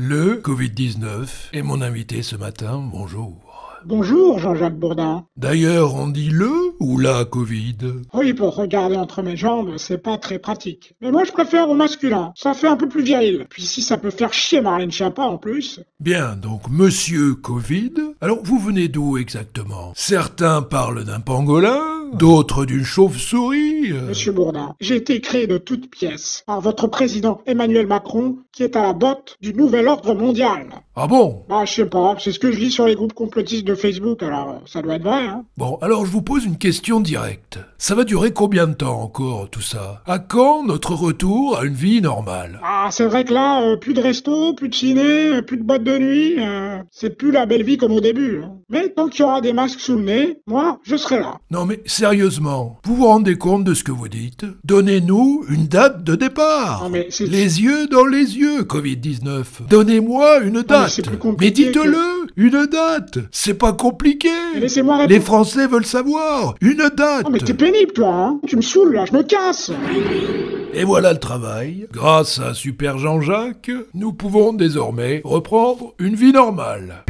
Le Covid-19 est mon invité ce matin. Bonjour. Bonjour Jean-Jacques Bourdin. D'ailleurs, on dit le ou la Covid Oui, pour regarder entre mes jambes, c'est pas très pratique. Mais moi, je préfère au masculin. Ça fait un peu plus viril. Puis si ça peut faire chier Marine Schiappa en plus. Bien, donc monsieur Covid. Alors, vous venez d'où exactement Certains parlent d'un pangolin, d'autres d'une chauve-souris, euh. Monsieur Bourdin, j'ai été créé de toutes pièces par votre président Emmanuel Macron, qui est à la botte du nouvel ordre mondial. Ah bon Bah, je sais pas, c'est ce que je lis sur les groupes complotistes de Facebook, alors euh, ça doit être vrai, hein. Bon, alors je vous pose une question directe. Ça va durer combien de temps encore, tout ça À quand notre retour à une vie normale Ah, c'est vrai que là, euh, plus de resto, plus de ciné, plus de boîte de nuit, c'est plus la belle vie comme au début. Hein. Mais tant qu'il y aura des masques sous le nez, moi, je serai là. Non mais sérieusement, vous vous rendez compte ce que vous dites. Donnez-nous une date de départ. les yeux dans les yeux, Covid-19. Donnez-moi une date. mais, dites-le, une date. C'est pas compliqué. Laissez-moi. Les Français veulent savoir. Une date. Non, mais t'es pénible, toi. Hein tu me saoules, là. Je me casse. Et voilà le travail. Grâce à Super Jean-Jacques, nous pouvons désormais reprendre une vie normale.